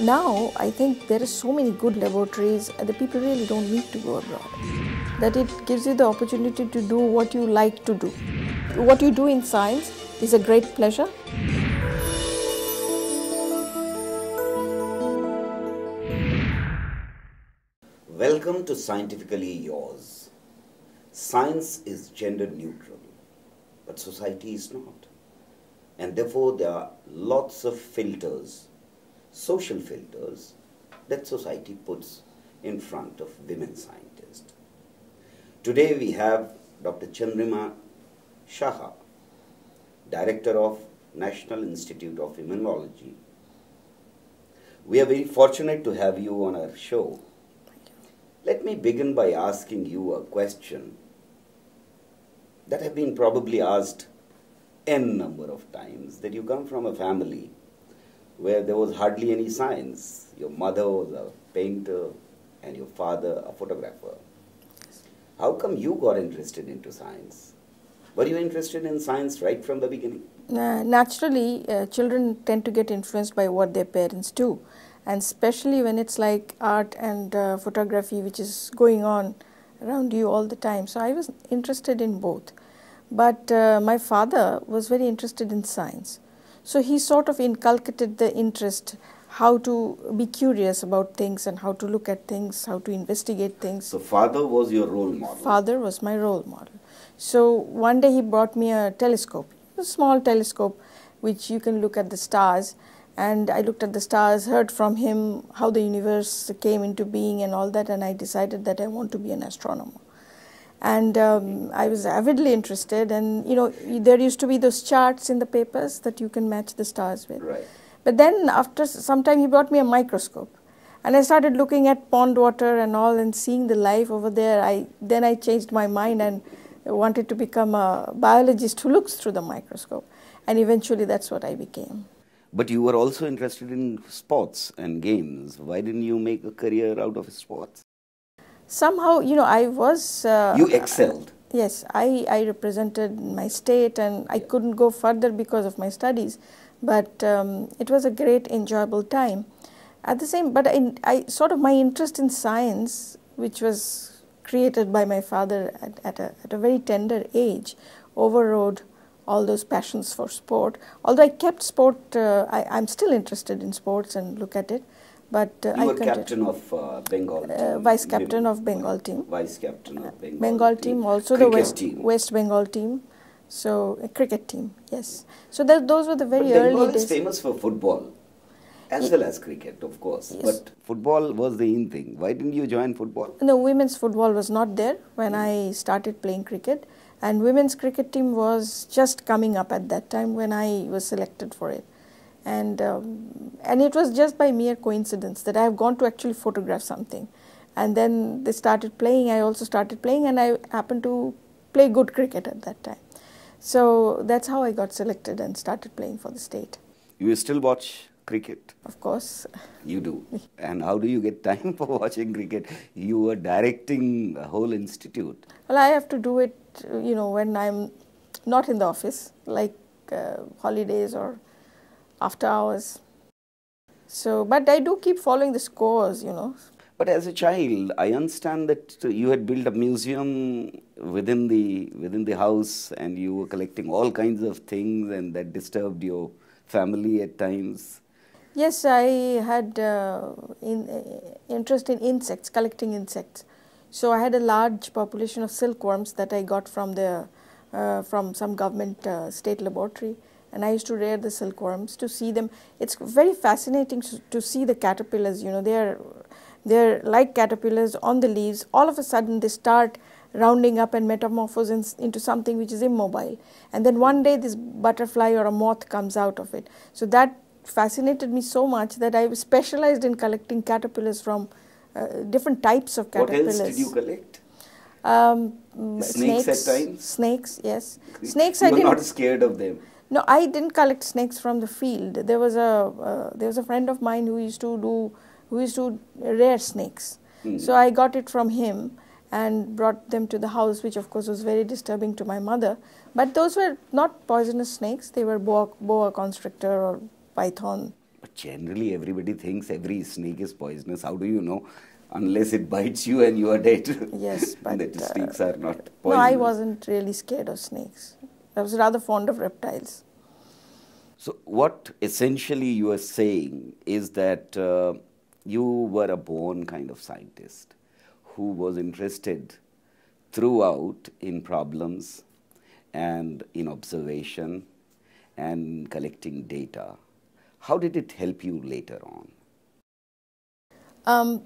Now, I think there are so many good laboratories that people really don't need to go abroad. That it gives you the opportunity to do what you like to do. What you do in science is a great pleasure. Welcome to Scientifically Yours. Science is gender neutral, but society is not. And therefore, there are lots of filters, social filters, that society puts in front of women scientists. Today, we have Dr. Chandrima Shaha, Director of National Institute of Immunology. We are very fortunate to have you on our show. Let me begin by asking you a question that have been probably asked n number of times that you come from a family where there was hardly any science. Your mother was a painter and your father a photographer. How come you got interested into science? Were you interested in science right from the beginning? Uh, naturally, uh, children tend to get influenced by what their parents do. And especially when it's like art and uh, photography, which is going on around you all the time. So I was interested in both. But uh, my father was very interested in science. So he sort of inculcated the interest how to be curious about things and how to look at things, how to investigate things. So father was your role model. Father was my role model. So one day he brought me a telescope, a small telescope which you can look at the stars and I looked at the stars, heard from him how the universe came into being and all that, and I decided that I want to be an astronomer and um, I was avidly interested. And you know, there used to be those charts in the papers that you can match the stars with. Right. But then after some time, he brought me a microscope, and I started looking at pond water and all, and seeing the life over there. I then I changed my mind and wanted to become a biologist who looks through the microscope, and eventually that's what I became. But you were also interested in sports and games. Why didn't you make a career out of sports? somehow, you know, I was. Uh, you excelled. Yes, I, I represented my state and I couldn't go further because of my studies, but um, it was a great enjoyable time. At the same, but I, I sort of my interest in science, which was created by my father at, at, a, at a very tender age, overrode all those passions for sport. Although I kept sport, uh, I, am still interested in sports and look at it, but uh, you I were captain of uh, Bengal. Uh, vice captain of Bengal team. Vice captain of Bengal. Bengal team, team. also cricket the West team. West Bengal team. So a cricket team, yes. So that, those were the very but early Bengal days. is famous for football, as well as cricket, of course. Yes. But football was the in thing. Why didn't you join football? No, women's football was not there when mm. I started playing cricket, and women's cricket team was just coming up at that time when I was selected for it and um, and it was just by mere coincidence that I have gone to actually photograph something, and then they started playing. I also started playing, and I happened to play good cricket at that time. So that's how I got selected and started playing for the state. You still watch cricket? Of course. You do. and how do you get time for watching cricket? You were directing a whole institute. Well, I have to do it, you know, when I'm not in the office, like uh, holidays or after hours. So, but I do keep following the scores, you know. But as a child, I understand that you had built a museum within the within the house, and you were collecting all kinds of things, and that disturbed your family at times. Yes, I had uh, in, uh, interest in insects, collecting insects. So I had a large population of silkworms that I got from the uh, from some government uh, state laboratory and I used to rear the silkworms to see them. It's very fascinating to, see the caterpillars, you know, they are, they're like caterpillars on the leaves. All of a sudden they start rounding up and metamorphosing into something which is immobile. And then one day this butterfly or a moth comes out of it. So that fascinated me so much that I specialized in collecting caterpillars from uh, different types of caterpillars. What else did you collect? Um, snakes, snakes, at times? Snakes, yes. Snakes, you I didn't... not scared of them. No, I didn't collect snakes from the field. There was a uh, there was a friend of mine who used to do who used to rear snakes. Mm. So I got it from him and brought them to the house, which of course was very disturbing to my mother. But those were not poisonous snakes; they were boa, boa constrictor or python. But generally, everybody thinks every snake is poisonous. How do you know? Unless it bites you and you are dead. Yes, but uh, snakes are not poisonous. No, I wasn't really scared of snakes. I was rather fond of reptiles. So, what essentially you are saying is that uh, you were a born kind of scientist who was interested throughout in problems and in observation and collecting data. How did it help you later on? Um,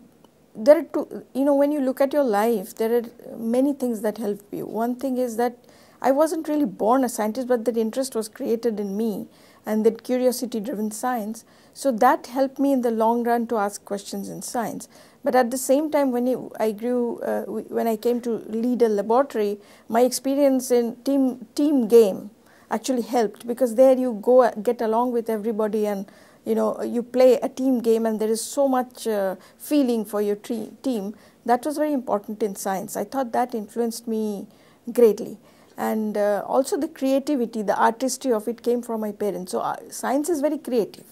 there are two, you know, when you look at your life, there are many things that help you. One thing is that I wasn't really born a scientist, but that interest was created in me and that curiosity driven science. So that helped me in the long run to ask questions in science. But at the same time, when I grew, uh, when I came to lead a laboratory, my experience in team team game actually helped because there you go get along with everybody and you know you play a team game and there is so much uh, feeling for your team. That was very important in science. I thought that influenced me greatly and uh, also the creativity, the artistry of it came from my parents. So uh, science is very creative.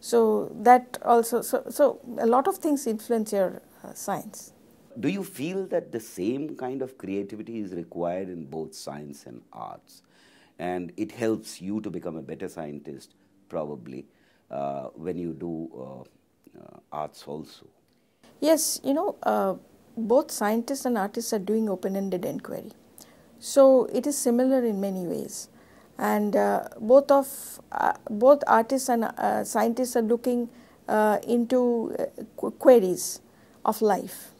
So that also, so, so a lot of things influence your uh, science. Do you feel that the same kind of creativity is required in both science and arts? And it helps you to become a better scientist, probably, uh, when you do uh, uh, arts also. Yes, you know, both scientists and artists are doing open-ended inquiry. So it is similar in many ways, and uh, both of uh, both artists and uh, scientists are looking uh, into uh, qu queries of life.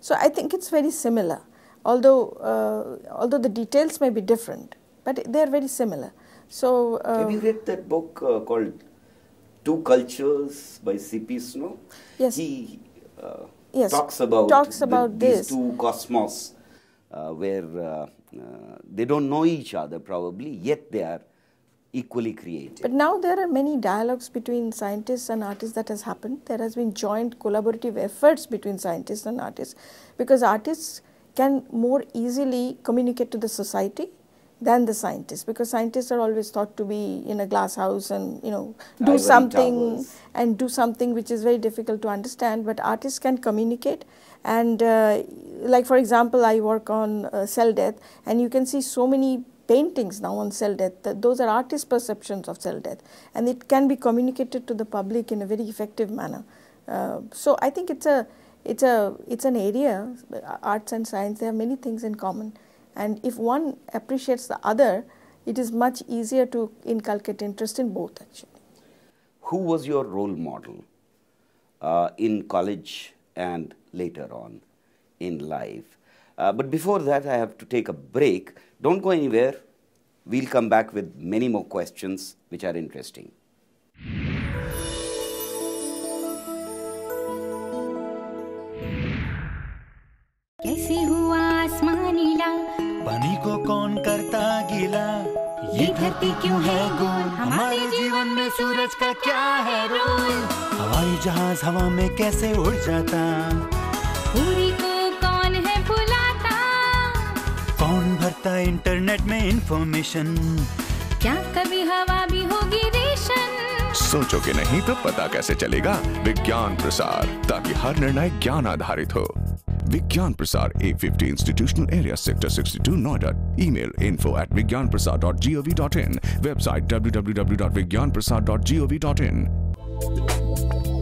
So I think it's very similar, although uh, although the details may be different, but they are very similar. So have you read that book called Two Cultures by C.P. Snow? Yes. He yes, talks about, talks about the, these this. two cosmos uh, where uh, uh, they don't know each other probably, yet they are equally creative. But now there are many dialogues between scientists and artists that has happened. There has been joint collaborative efforts between scientists and artists because artists can more easily communicate to the society than the scientists because scientists are always thought to be in a glass house and you know do Ivory something towers. and do something which is very difficult to understand but artists can communicate and uh, like for example i work on uh, cell death and you can see so many paintings now on cell death those are artists perceptions of cell death and it can be communicated to the public in a very effective manner uh, so i think it's a it's a it's an area uh, arts and science they have many things in common and if one appreciates the other, it is much easier to inculcate interest in both actually. Who was your role model uh, in college and later on in life? Uh, but before that, I have to take a break. Don't go anywhere. We'll come back with many more questions which are interesting. ये धरती क्यों है गोल हमारे जीवन में सूरज का क्या है रोल हवाई जहाज हवा में कैसे उड़ जाता पूरी को कौन है बुलाता कौन भरता इंटरनेट में इंफॉर्मेशन क्या कभी हवा भी होगी रेशन सोचोगे नहीं तो पता कैसे चलेगा विज्ञान प्रसार ताकि हर निर्णय ज्ञान आधारित हो Vigyan Prasad, A50 Institutional Area, Sector 62, Noida. Email info at vigyanprasad.gov.in. Website www.vigyanprasad.gov.in.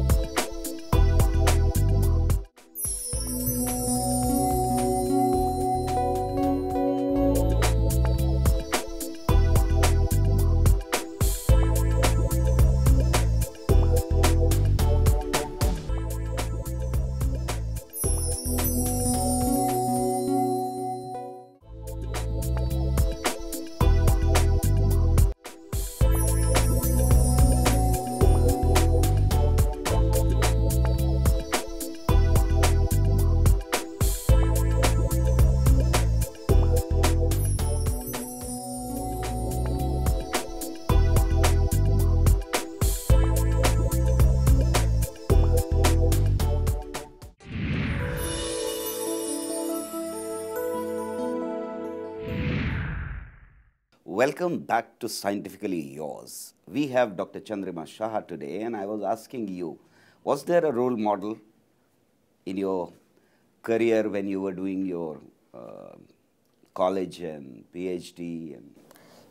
Welcome back to Scientifically Yours. We have Dr. Chandrima Shaha today, and I was asking you was there a role model in your career when you were doing your uh, college and PhD? And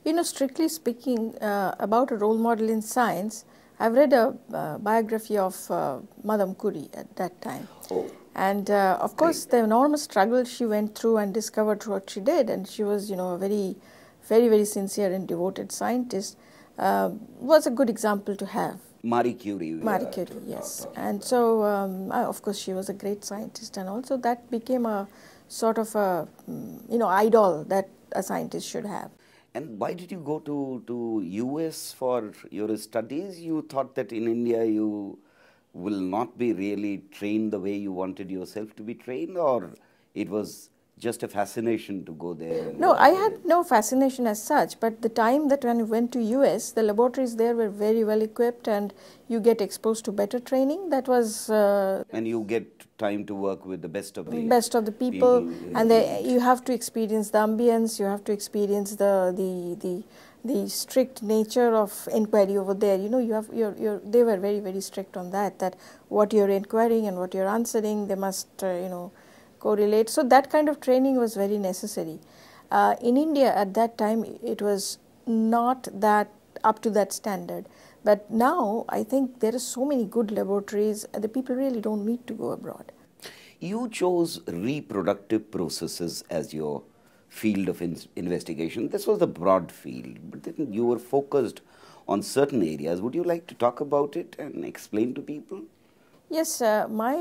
you know, strictly speaking, uh, about a role model in science, I've read a uh, biography of uh, Madame Curie at that time. Oh. And uh, of course, Great. the enormous struggle she went through and discovered what she did, and she was, you know, a very very, very sincere and devoted scientist, uh, was a good example to have. Marie Curie. Uh, Marie Curie, yes. And so, um, of course, she was a great scientist, and also that became a sort of a, you know, idol that a scientist should have. And why did you go to, to US for your studies? You thought that in India you will not be really trained the way you wanted yourself to be trained, or it was just a fascination to go there? No, I had no fascination as such, but the time that when we went to US, the laboratories there were very well equipped and you get exposed to better training. That was... Uh, and you get time to work with the best of the... Best of the people, people and they, you have to experience the ambience, you have to experience the... the, the the strict nature of inquiry over there. You know, you have you're, you're, they were very very strict on that. That what you're inquiring and what you're answering, they must uh, you know correlate. So that kind of training was very necessary. Uh, in India at that time, it was not that up to that standard. But now I think there are so many good laboratories, the people really don't need to go abroad. You chose reproductive processes as your field of in investigation. This was the broad field, but then you were focused on certain areas. Would you like to talk about it and explain to people? Yes, uh, my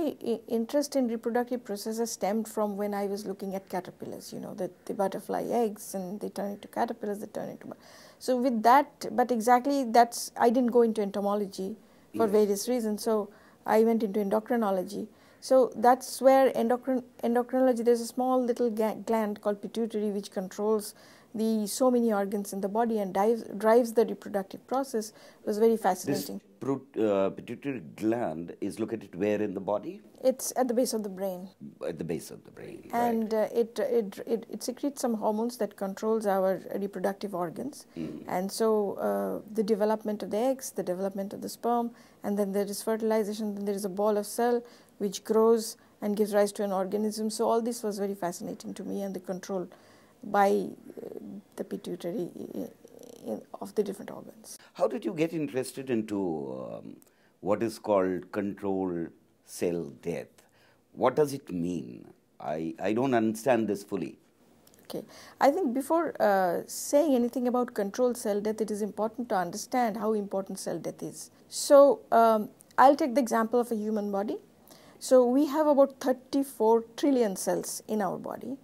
interest in reproductive processes stemmed from when I was looking at caterpillars. You know, the, the butterfly eggs and they turn into caterpillars, they turn into. So with that, but exactly that's I didn't go into entomology for yes. various reasons. So I went into endocrinology. So that's where endocrin endocrinology. There's a small little gland called pituitary which controls the so many organs in the body and dives, drives the reproductive process was very fascinating. This uh, pituitary gland is located where in the body? It's at the base of the brain. At the base of the brain. And right. uh, it, uh, it, it, it secretes some hormones that controls our reproductive organs. Mm. And so uh, the development of the eggs, the development of the sperm, and then there is fertilization. Then there is a ball of cell which grows and gives rise to an organism. So all this was very fascinating to me and the control by uh, the pituitary of the different organs. How did you get interested into um, what is called control cell death? What does it mean? I, I don't understand this fully. Okay. I think before uh, saying anything about control cell death, it is important to understand how important cell death is. So, um, I'll take the example of a human body. So, we have about 34 trillion cells in our body.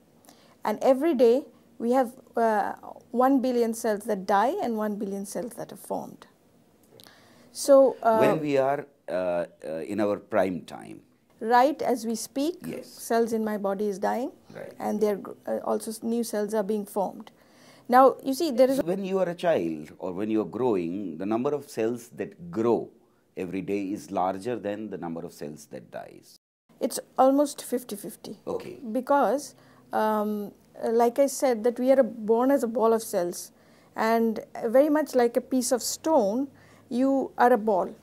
And every day we have uh, 1 billion cells that die and 1 billion cells that are formed. So uh, when we are uh, uh in our prime time, right as we speak, yes. cells in my body is dying, right. and there uh, also new cells are being formed. Now you see there is when you are a child or when you are growing, the number of cells that grow every day is larger than the number of cells that dies. It's almost 50-50. Okay. Because um, like I said, that we are born as a ball of cells. And very much like a piece of stone, you are a ball.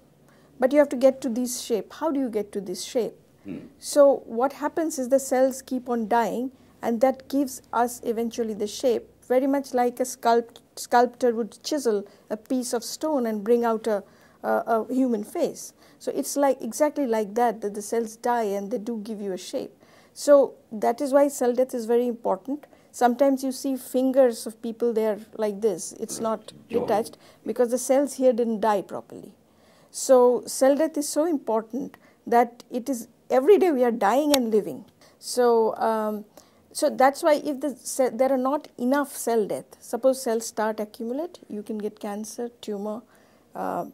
But you have to get to this shape. How do you get to this shape? Mm. So, what happens is the cells keep on dying, and that gives us eventually the shape, very much like a sculpt, sculptor would chisel a piece of stone and bring out a, a, a human face. So, it's like exactly like that that the cells die and they do give you a shape. So that is why cell death is very important. Sometimes you see fingers of people there like this. It's not detached because the cells here didn't die properly. So cell death is so important that it is every day we are dying and living. So um, so that's why if the cell, there are not enough cell death, suppose cells start accumulate, you can get cancer, tumor, uh,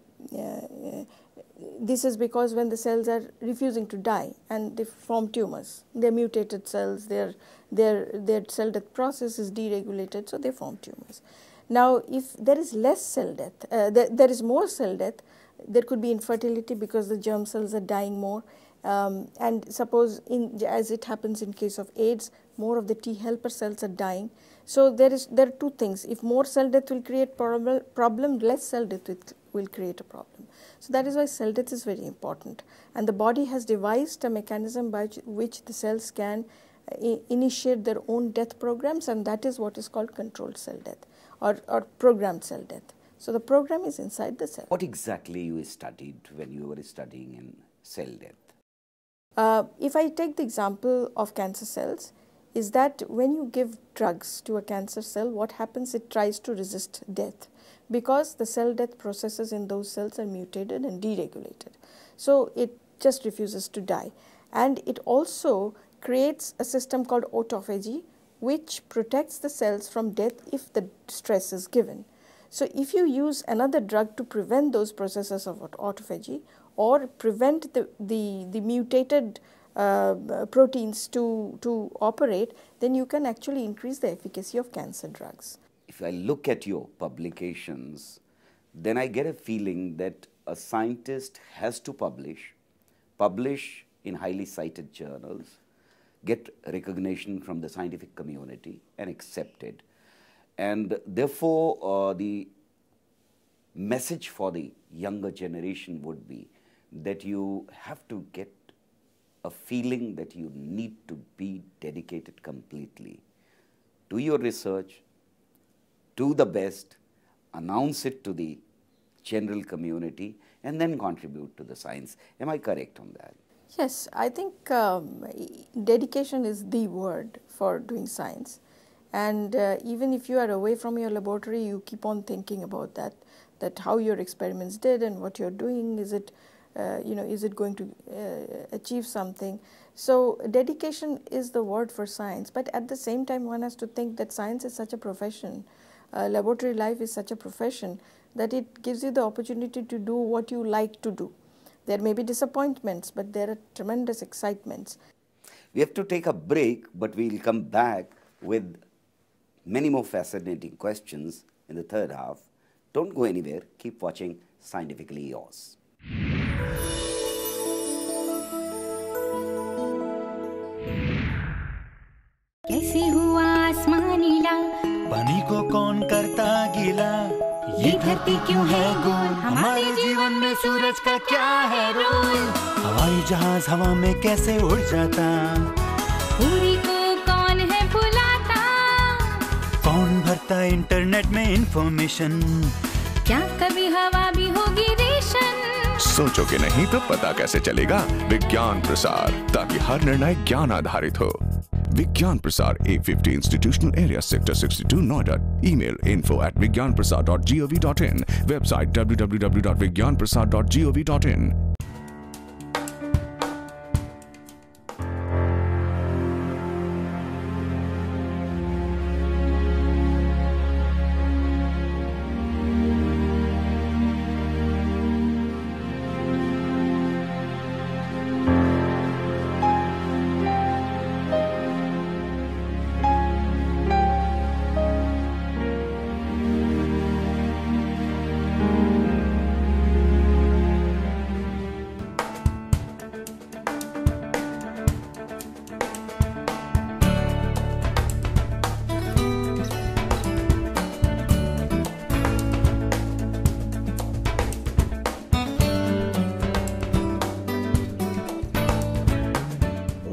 this is because when the cells are refusing to die and they form tumors. They're mutated cells, their, their, their cell death process is deregulated, so they form tumors. Now, if there is less cell death, uh, there, there is more cell death, there could be infertility because the germ cells are dying more. Um, and suppose, in, as it happens in case of AIDS, more of the T helper cells are dying. So there is there are two things. If more cell death will create problem, problem less cell death will create a problem. So that is why cell death is very important. And the body has devised a mechanism by which the cells can uh, initiate their own death programs and that is what is called controlled cell death or, or programmed cell death. So the program is inside the cell. What exactly you studied when you were studying in cell death? Uh, if I take the example of cancer cells, is that when you give drugs to a cancer cell, what happens? It tries to resist death because the cell death processes in those cells are mutated and deregulated. So it just refuses to die. And it also creates a system called autophagy, which protects the cells from death if the stress is given. So if you use another drug to prevent those processes of autophagy or prevent the, the, the mutated uh, proteins to, to operate, then you can actually increase the efficacy of cancer drugs if I look at your publications, then I get a feeling that a scientist has to publish, publish in highly cited journals, get recognition from the scientific community and accepted. And therefore, uh, the message for the younger generation would be that you have to get a feeling that you need to be dedicated completely to your research, do the best, announce it to the general community, and then contribute to the science. Am I correct on that? Yes, I think um, dedication is the word for doing science. And uh, even if you are away from your laboratory, you keep on thinking about that, that how your experiments did and what you're doing, is it, uh, you know, is it going to uh, achieve something? So, dedication is the word for science, but at the same time, one has to think that science is such a profession, uh, laboratory life is such a profession that it gives you the opportunity to do what you like to do. There may be disappointments, but there are tremendous excitements. We have to take a break, but we'll come back with many more fascinating questions in the third half. Don't go anywhere, keep watching Scientifically Yours. गीला पानी को कौन करता गीला ये धरती क्यों है गोल हमारे जीवन में सूरज का क्या है रोल हवाई जहाज हवा में कैसे उड़ जाता पूरी को कौन है बुलाता कौन भरता इंटरनेट में इंफॉर्मेशन क्या कभी हवा भी होगी रेशन सोचोगे नहीं तो पता कैसे चलेगा विज्ञान प्रसार ताकि हर निर्णय ज्ञान आधारित हो Vigyan Prasad, A50 Institutional Area, Sector 62, Noida. Email info at vigyanprasad.gov.in. Website www.vigyanprasad.gov.in.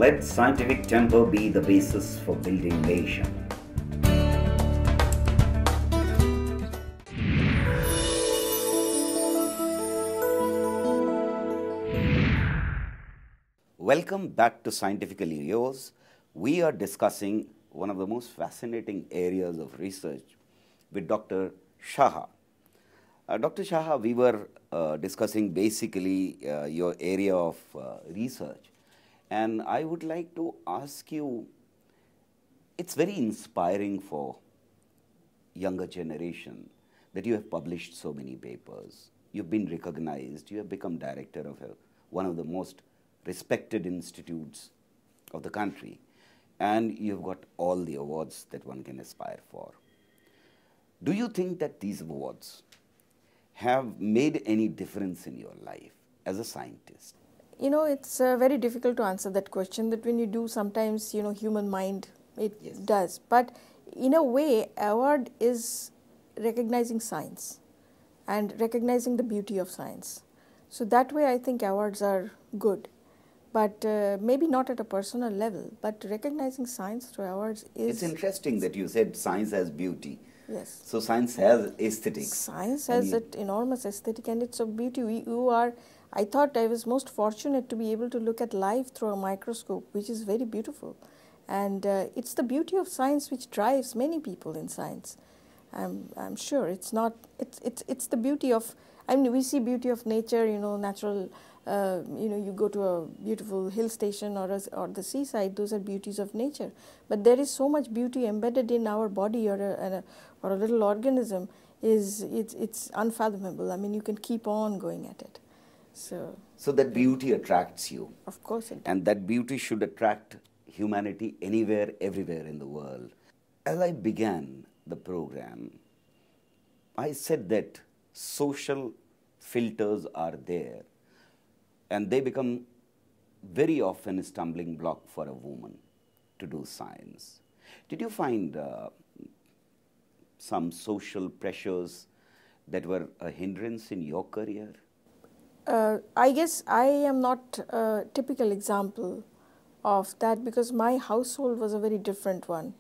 Let scientific temper be the basis for building nation. Welcome back to Scientifically Yours. We are discussing one of the most fascinating areas of research with Dr. Shaha. Uh, Dr. Shaha, we were uh, discussing basically uh, your area of uh, research and I would like to ask you it's very inspiring for younger generation that you have published so many papers. You've been recognized. You have become director of a, one of the most respected institutes of the country. And you've got all the awards that one can aspire for. Do you think that these awards have made any difference in your life as a scientist? you know it's uh, very difficult to answer that question that when you do sometimes you know human mind it yes. does but in a way award is recognizing science and recognizing the beauty of science so that way i think awards are good but uh, maybe not at a personal level but recognizing science through awards is it's interesting that you said science has beauty yes so science has aesthetics science has an enormous aesthetic and it's a beauty you are I thought I was most fortunate to be able to look at life through a microscope, which is very beautiful. And uh, it's the beauty of science which drives many people in science. I'm, I'm sure it's not, it's, it's, it's the beauty of, I mean, we see beauty of nature, you know, natural, uh, you know, you go to a beautiful hill station or, a, or the seaside, those are beauties of nature. But there is so much beauty embedded in our body or a, or a little organism is, it's, it's unfathomable. I mean, you can keep on going at it. So, so that beauty attracts you. Of course it does. And that beauty should attract humanity anywhere, everywhere in the world. As I began the program, I said that social filters are there and they become very often a stumbling block for a woman to do science. Did you find uh, some social pressures that were a hindrance in your career? uh, I guess I am not a typical example of that because my household was a very different one,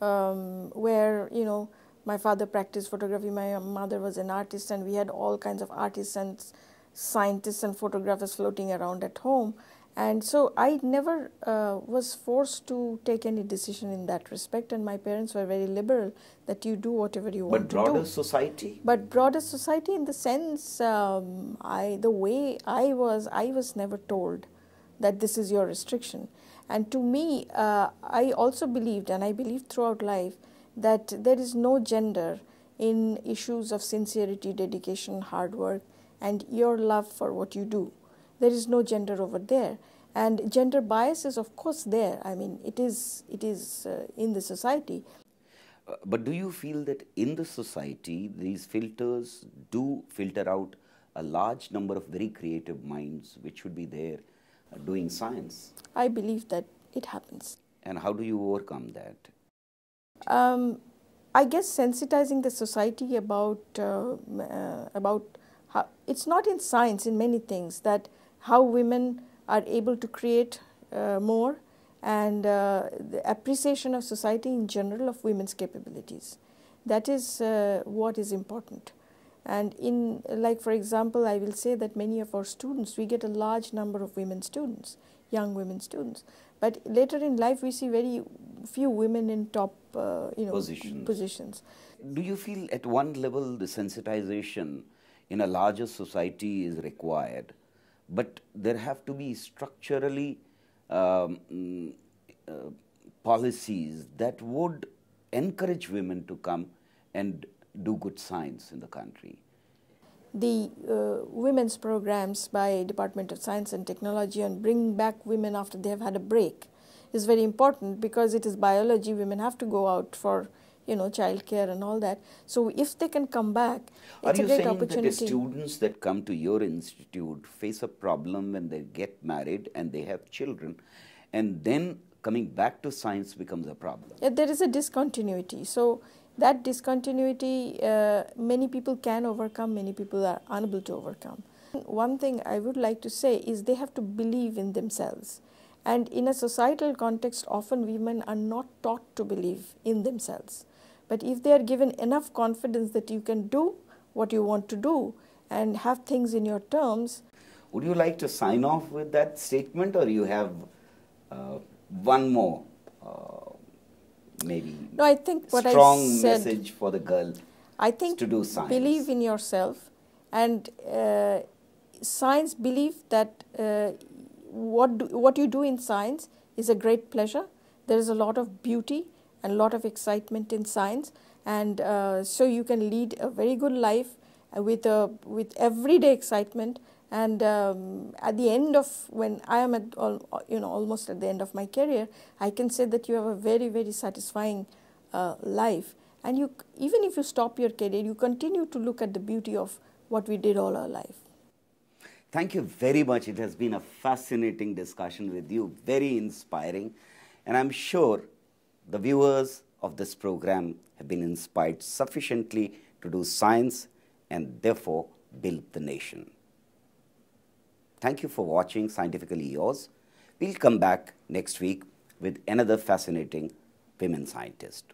um, where you know my father practiced photography, my mother was an artist, and we had all kinds of artists and scientists and photographers floating around at home and so i never uh, was forced to take any decision in that respect and my parents were very liberal that you do whatever you want but broader to do. society but broader society in the sense um, i the way i was i was never told that this is your restriction and to me uh, i also believed and i believed throughout life that there is no gender in issues of sincerity dedication hard work and your love for what you do there is no gender over there and gender bias is of course there i mean it is it is uh, in the society uh, but do you feel that in the society these filters do filter out a large number of very creative minds which should be there uh, doing science i believe that it happens and how do you overcome that um, i guess sensitizing the society about uh, uh, about how, it's not in science in many things that how women are able to create uh, more and uh, the appreciation of society in general of women's capabilities. That is uh, what is important. And in, like for example, I will say that many of our students, we get a large number of women students, young women students. But later in life, we see very few women in top, uh, you know, positions. positions. Do you feel at one level the sensitization in a larger society is required? but there have to be structurally um, mm, uh, policies that would encourage women to come and do good science in the country. The uh, women's programs by Department of Science and Technology on bringing back women after they have had a break is very important because it is biology. Women have to go out for you know childcare and all that. So if they can come back, it's Are a great opportunity. That the students that come to your institute face a problem when they get married and they have children, and then coming back to science becomes a problem? Yeah, there is a discontinuity. So that discontinuity, uh, many people can overcome, many people are unable to overcome. One thing I would like to say is they have to believe in themselves. And in a societal context, often women are not taught to believe in themselves. But if they are given enough confidence that you can do what you want to do and have things in your terms. Would you like to sign off with that statement or you have uh, one more uh, maybe no, I think what strong I said, message for the girl I think to do science? Believe in yourself and uh, science believe that uh, what, do, what you do in science is a great pleasure. There is a lot of beauty and a lot of excitement in science. And uh, so you can lead a very good life with, a, with everyday excitement. And um, at the end of when I am at all, you know almost at the end of my career, I can say that you have a very very satisfying uh, life. And you even if you stop your career, you continue to look at the beauty of what we did all our life. Thank you very much. It has been a fascinating discussion with you, very inspiring. And I'm sure the viewers of this program have been inspired sufficiently to do science and therefore build the nation. Thank you for watching Scientifically Yours. We'll come back next week with another fascinating women scientist.